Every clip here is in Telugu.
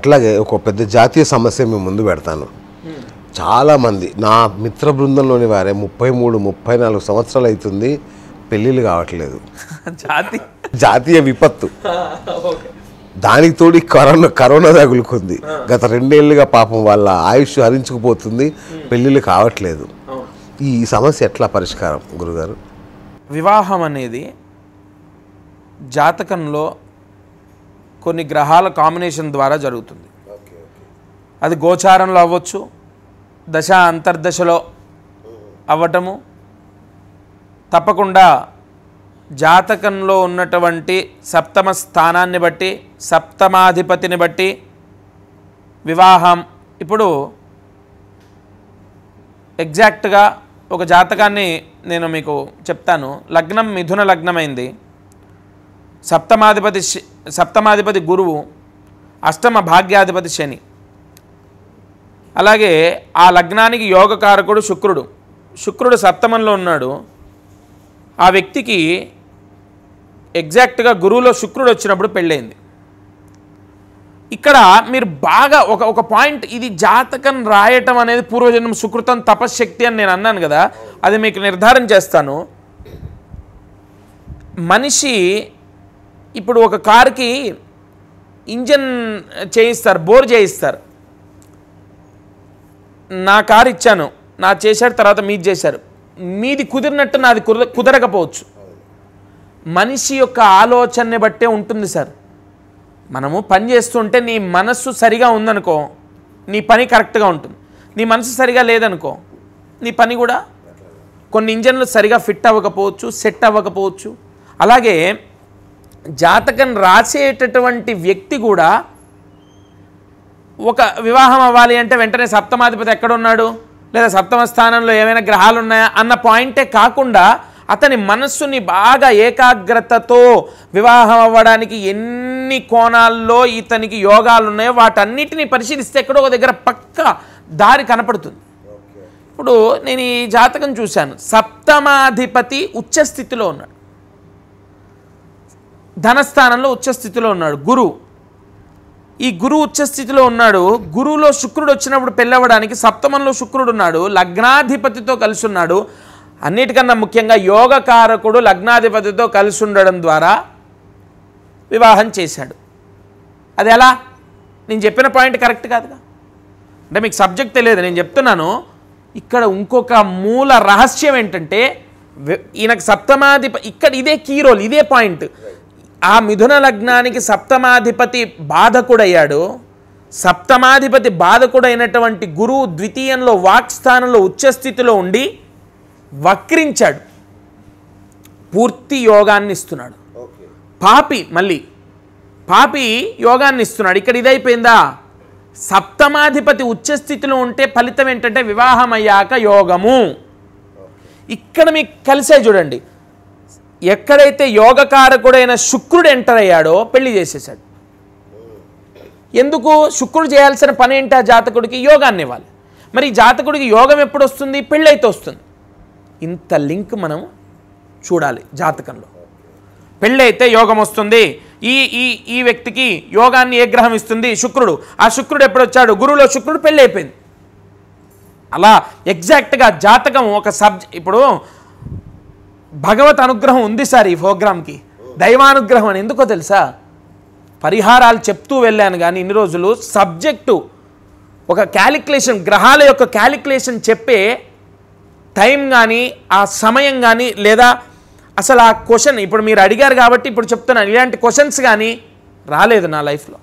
అట్లాగే ఒక పెద్ద జాతీయ సమస్య మేము ముందు పెడతాను చాలామంది నా మిత్ర బృందంలోని వారే ముప్పై మూడు ముప్పై నాలుగు సంవత్సరాలు అవుతుంది పెళ్ళిళ్ళు కావట్లేదు జాతి జాతీయ విపత్తు దానికి తోడి కరోనా కరోనా తగులుకుంది గత రెండేళ్లుగా పాపం వాళ్ళ ఆయుష్ హరించుకుపోతుంది పెళ్ళిళ్ళు కావట్లేదు ఈ సమస్య ఎట్లా పరిష్కారం గురుగారు వివాహం అనేది జాతకంలో కొన్ని గ్రహాల కాంబినేషన్ ద్వారా జరుగుతుంది అది గోచారంలో అవ్వచ్చు దశ అంతర్దశలో అవ్వటము తప్పకుండా జాతకంలో ఉన్నటువంటి సప్తమ స్థానాన్ని బట్టి సప్తమాధిపతిని బట్టి వివాహం ఇప్పుడు ఎగ్జాక్ట్గా ఒక జాతకాన్ని నేను మీకు చెప్తాను లగ్నం మిథున లగ్నమైంది సప్తమాధిపతి సప్తమాధిపతి గురువు అష్టమ భాగ్యాధిపతి శని అలాగే ఆ లగ్నానికి యోగకారకుడు శుక్రుడు శుక్రుడు సప్తమంలో ఉన్నాడు ఆ వ్యక్తికి ఎగ్జాక్ట్గా గురువులో శుక్రుడు వచ్చినప్పుడు పెళ్ళైంది ఇక్కడ మీరు బాగా ఒక ఒక పాయింట్ ఇది జాతకం రాయటం అనేది పూర్వజన్మ సుకృతం తపశ్శక్తి అని నేను అన్నాను కదా అది మీకు నిర్ధారణ చేస్తాను మనిషి ఇప్పుడు ఒక కారుకి ఇంజన్ చేయిస్తారు బోర్ చేయిస్తారు నా కారు ఇచ్చాను నా చేశాడు తర్వాత మీది చేశారు మీది కుదిరినట్టు నాది కుదర కుదరకపోవచ్చు మనిషి యొక్క ఆలోచనని బట్టే ఉంటుంది సార్ మనము పని చేస్తుంటే నీ మనస్సు సరిగా ఉందనుకో నీ పని కరెక్ట్గా ఉంటుంది నీ మనసు సరిగా లేదనుకో నీ పని కూడా కొన్ని ఇంజన్లు సరిగా ఫిట్ అవ్వకపోవచ్చు సెట్ అవ్వకపోవచ్చు అలాగే జాతకం రాసేటటువంటి వ్యక్తి కూడా ఒక వివాహం అవ్వాలి అంటే వెంటనే సప్తమాధిపతి ఎక్కడున్నాడు లేదా సప్తమ స్థానంలో ఏమైనా గ్రహాలు ఉన్నాయా అన్న పాయింటే కాకుండా అతని మనస్సుని బాగా ఏకాగ్రతతో వివాహం అవ్వడానికి ఎన్ని కోణాల్లో ఇతనికి యోగాలు ఉన్నాయో వాటన్నిటిని పరిశీలిస్తే ఎక్కడో ఒక దగ్గర పక్క దారి కనపడుతుంది ఇప్పుడు నేను ఈ జాతకం చూశాను సప్తమాధిపతి ఉచ్చస్థితిలో ఉన్నాడు ధనస్థానంలో ఉచ్చస్థితిలో ఉన్నాడు గురు ఈ గురు ఉచ్చస్థితిలో ఉన్నాడు గురువులో శుక్రుడు వచ్చినప్పుడు పెళ్ళవడానికి సప్తమంలో శుక్రుడు ఉన్నాడు లగ్నాధిపతితో కలిసి ఉన్నాడు అన్నిటికన్నా ముఖ్యంగా యోగకారకుడు లగ్నాధిపతితో కలిసి ఉండడం ద్వారా వివాహం చేశాడు అది ఎలా నేను చెప్పిన పాయింట్ కరెక్ట్ కాదుగా అంటే మీకు సబ్జెక్ట్ తెలియదు నేను చెప్తున్నాను ఇక్కడ ఇంకొక మూల రహస్యం ఏంటంటే ఈయనకు సప్తమాధిప ఇక్కడ ఇదే కీ రోల్ ఇదే పాయింట్ ఆ మిథున లగ్నానికి సప్తమాధిపతి బాధకుడయ్యాడు సప్తమాధిపతి బాధకుడైనటువంటి గురువు ద్వితీయంలో వాక్స్థానంలో ఉచ్చస్థితిలో ఉండి వక్రించాడు పూర్తి యోగాన్ని ఇస్తున్నాడు పాపి మళ్ళీ పాపి యోగాన్ని ఇస్తున్నాడు ఇక్కడ ఇదైపోయిందా సప్తమాధిపతి ఉచ్చస్థితిలో ఉంటే ఫలితం ఏంటంటే వివాహమయ్యాక యోగము ఇక్కడ మీకు కలిసే చూడండి ఎక్కడైతే యోగకారకుడైన శుక్రుడు ఎంటర్ అయ్యాడో పెళ్లి చేసేసాడు ఎందుకు శుక్రుడు చేయాల్సిన పని ఏంటి ఆ జాతకుడికి యోగాన్ని ఇవ్వాలి మరి జాతకుడికి యోగం ఎప్పుడు వస్తుంది పెళ్ళైతే వస్తుంది ఇంత లింక్ మనం చూడాలి జాతకంలో పెళ్ళైతే యోగం వస్తుంది ఈ ఈ ఈ వ్యక్తికి యోగాన్ని ఏ గ్రహం ఇస్తుంది శుక్రుడు ఆ శుక్రుడు ఎప్పుడు వచ్చాడు గురువులో శుక్రుడు పెళ్ళైపోయింది అలా ఎగ్జాక్ట్గా జాతకం ఒక సబ్జెక్ట్ ఇప్పుడు భగవత్ అనుగ్రహం ఉంది సార్ ఈ ప్రోగ్రామ్కి దైవానుగ్రహం అని ఎందుకో తెలుసా పరిహారాలు చెప్తూ వెళ్ళాను కానీ ఇన్ని రోజులు సబ్జెక్టు ఒక క్యాలిక్యులేషన్ గ్రహాల యొక్క క్యాలిక్యులేషన్ చెప్పే టైం కానీ ఆ సమయం కానీ లేదా అసలు ఆ క్వశ్చన్ ఇప్పుడు మీరు అడిగారు కాబట్టి ఇప్పుడు చెప్తున్నాను ఇలాంటి క్వశ్చన్స్ కానీ రాలేదు నా లైఫ్లో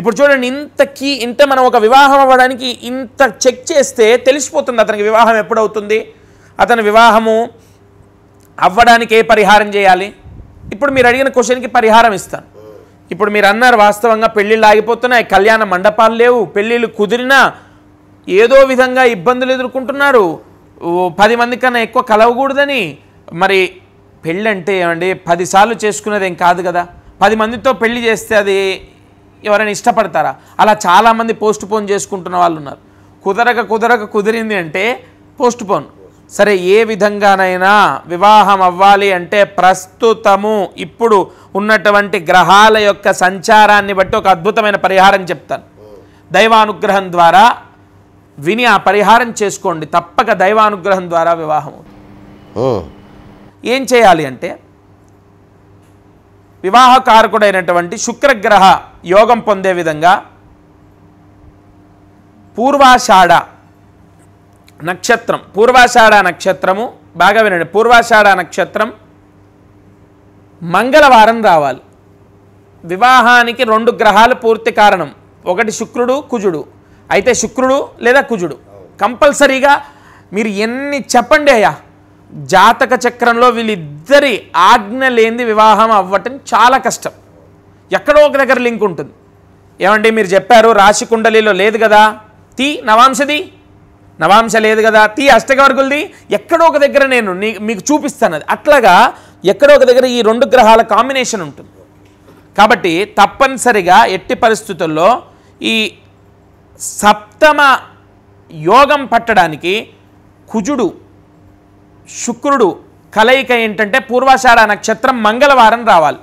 ఇప్పుడు చూడండి ఇంత కీ ఇంత మనం ఒక వివాహం అవ్వడానికి ఇంత చెక్ చేస్తే తెలిసిపోతుంది అతనికి వివాహం ఎప్పుడవుతుంది అతని వివాహము అవ్వడానికి ఏ పరిహారం చేయాలి ఇప్పుడు మీరు అడిగిన క్వశ్చన్కి పరిహారం ఇస్తాను ఇప్పుడు మీరు అన్నారు వాస్తవంగా పెళ్ళిళ్ళు ఆగిపోతున్నాయి కళ్యాణ మండపాలు లేవు పెళ్ళిళ్ళు కుదిరినా ఏదో విధంగా ఇబ్బందులు ఎదుర్కొంటున్నారు పది మంది కన్నా ఎక్కువ కలవకూడదని మరి పెళ్ళి అంటే ఏమండి పదిసార్లు చేసుకునేది ఏం కాదు కదా పది మందితో పెళ్లి చేస్తే అది ఎవరైనా ఇష్టపడతారా అలా చాలామంది పోస్ట్ పోన్ చేసుకుంటున్న వాళ్ళు ఉన్నారు కుదరక కుదరక కుదిరింది అంటే పోస్ట్ పోన్ సరే ఏ విధంగానైనా వివాహం అవ్వాలి అంటే ప్రస్తుతము ఇప్పుడు ఉన్నటువంటి గ్రహాల యొక్క సంచారాన్ని బట్టి ఒక అద్భుతమైన పరిహారం చెప్తాను దైవానుగ్రహం ద్వారా విని ఆ పరిహారం చేసుకోండి తప్పక దైవానుగ్రహం ద్వారా వివాహం ఏం చేయాలి అంటే వివాహకారకుడైనటువంటి శుక్రగ్రహ యోగం పొందే విధంగా పూర్వాషాఢ నక్షత్రం పూర్వాషాఢ నక్షత్రము బాగా వినండి పూర్వాషాఢ నక్షత్రం మంగళవారం రావాలి వివాహానికి రెండు గ్రహాలు పూర్తి కారణం ఒకటి శుక్రుడు కుజుడు అయితే శుక్రుడు లేదా కుజుడు కంపల్సరీగా మీరు ఎన్ని చెప్పండి అయ్యా జాతక చక్రంలో వీళ్ళిద్దరి ఆజ్ఞ లేని వివాహం అవ్వటం చాలా కష్టం ఎక్కడో ఒక దగ్గర లింక్ ఉంటుంది ఏమండి మీరు చెప్పారు రాశి కుండలిలో లేదు కదా తి నవాంశది నవాంశ లేదు కదా తీ అష్టగవర్గులది ఎక్కడో ఒక దగ్గర నేను మీకు చూపిస్తాను అది అట్లాగా ఎక్కడో ఒక దగ్గర ఈ రెండు గ్రహాల కాంబినేషన్ ఉంటుంది కాబట్టి తప్పనిసరిగా ఎట్టి పరిస్థితుల్లో ఈ సప్తమ యోగం పట్టడానికి కుజుడు శుక్రుడు కలయిక ఏంటంటే పూర్వాషాఢ నక్షత్రం మంగళవారం రావాలి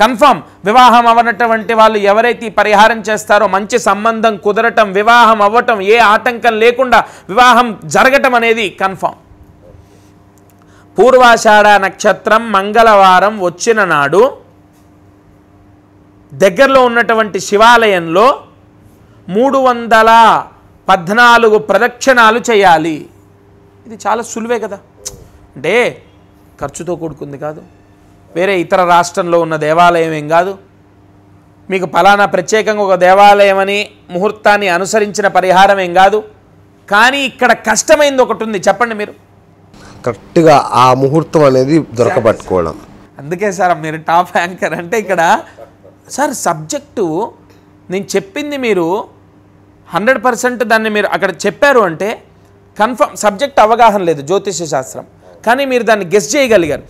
కన్ఫామ్ వివాహం అవ్వనటువంటి వాళ్ళు ఎవరైతే పరిహారం చేస్తారో మంచి సంబంధం కుదరటం వివాహం అవ్వటం ఏ ఆటంకం లేకుండా వివాహం జరగటం అనేది కన్ఫామ్ పూర్వాషాఢ నక్షత్రం మంగళవారం వచ్చిన నాడు దగ్గరలో ఉన్నటువంటి శివాలయంలో మూడు వందల పద్నాలుగు ప్రదక్షిణాలు చేయాలి ఇది చాలా సులువే కదా అంటే ఖర్చుతో కూడుకుంది కాదు వేరే ఇతర రాష్ట్రంలో ఉన్న దేవాలయం ఏం కాదు మీకు ఫలానా ప్రత్యేకంగా ఒక దేవాలయం అని ముహూర్తాన్ని అనుసరించిన పరిహారం ఏం కాదు కానీ ఇక్కడ కష్టమైంది ఒకటి ఉంది చెప్పండి మీరు కరెక్ట్గా ఆ ముహూర్తం అనేది దొరకబట్టుకోవడం అందుకే సార్ మీరు టాప్ యాంకర్ అంటే ఇక్కడ సార్ సబ్జెక్టు నేను చెప్పింది మీరు హండ్రెడ్ పర్సెంట్ దాన్ని మీరు అక్కడ చెప్పారు అంటే కన్ఫర్మ్ సబ్జెక్ట్ అవగాహన లేదు జ్యోతిష శాస్త్రం కానీ మీరు దాన్ని గెస్ చేయగలిగారు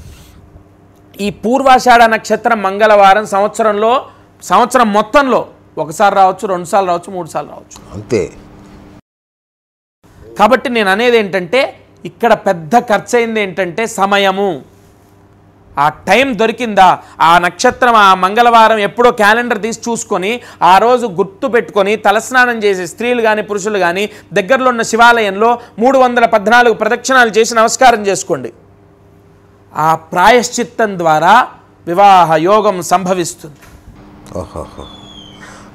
ఈ పూర్వాషాఢ నక్షత్రం మంగళవారం సంవత్సరంలో సంవత్సరం మొత్తంలో ఒకసారి రావచ్చు రెండుసార్లు రావచ్చు మూడుసార్లు రావచ్చు అంతే కాబట్టి నేను అనేది ఏంటంటే ఇక్కడ పెద్ద ఖర్చు అయింది ఏంటంటే సమయము ఆ టైం దొరికిందా ఆ నక్షత్రం ఆ మంగళవారం ఎప్పుడో క్యాలెండర్ తీసి చూసుకొని ఆ రోజు గుర్తు పెట్టుకొని తలస్నానం చేసే స్త్రీలు కానీ పురుషులు కానీ దగ్గరలో ఉన్న శివాలయంలో మూడు వందల పద్నాలుగు ప్రదక్షిణాలు చేసి నమస్కారం చేసుకోండి ఆ ప్రాయశ్చిత్తం ద్వారా వివాహ యోగం సంభవిస్తుంది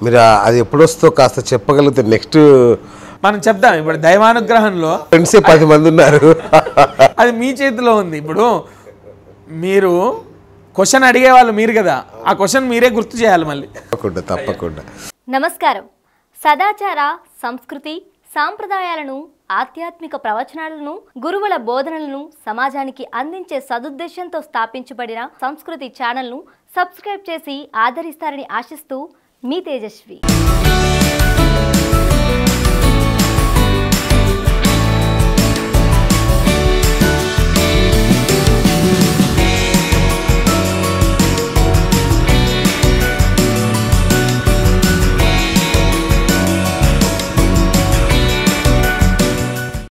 మీరు అది ఎప్పుడొస్తో కాస్త చెప్పగలిగితే నెక్స్ట్ మనం చెప్దాం ఇప్పుడు దైవానుగ్రహంలో ఫ్రెండ్స్ పది మంది ఉన్నారు అది మీ చేతిలో ఉంది ఇప్పుడు మీరు క్వశ్చన్ అడిగేవాళ్ళు మీరు కదా ఆ క్వశ్చన్ మీరే గుర్తు చేయాలి మళ్ళీ తప్పకుండా తప్పకుండా నమస్కారం సదాచార సంస్కృతి సాంప్రదాయాలను ఆధ్యాత్మిక ప్రవచనాలను గురువుల బోధనలను సమాజానికి అందించే సదుద్దేశంతో స్థాపించబడిన సంస్కృతి ఛానల్ను సబ్స్క్రైబ్ చేసి ఆదరిస్తారని ఆశిస్తూ మీ తేజస్వి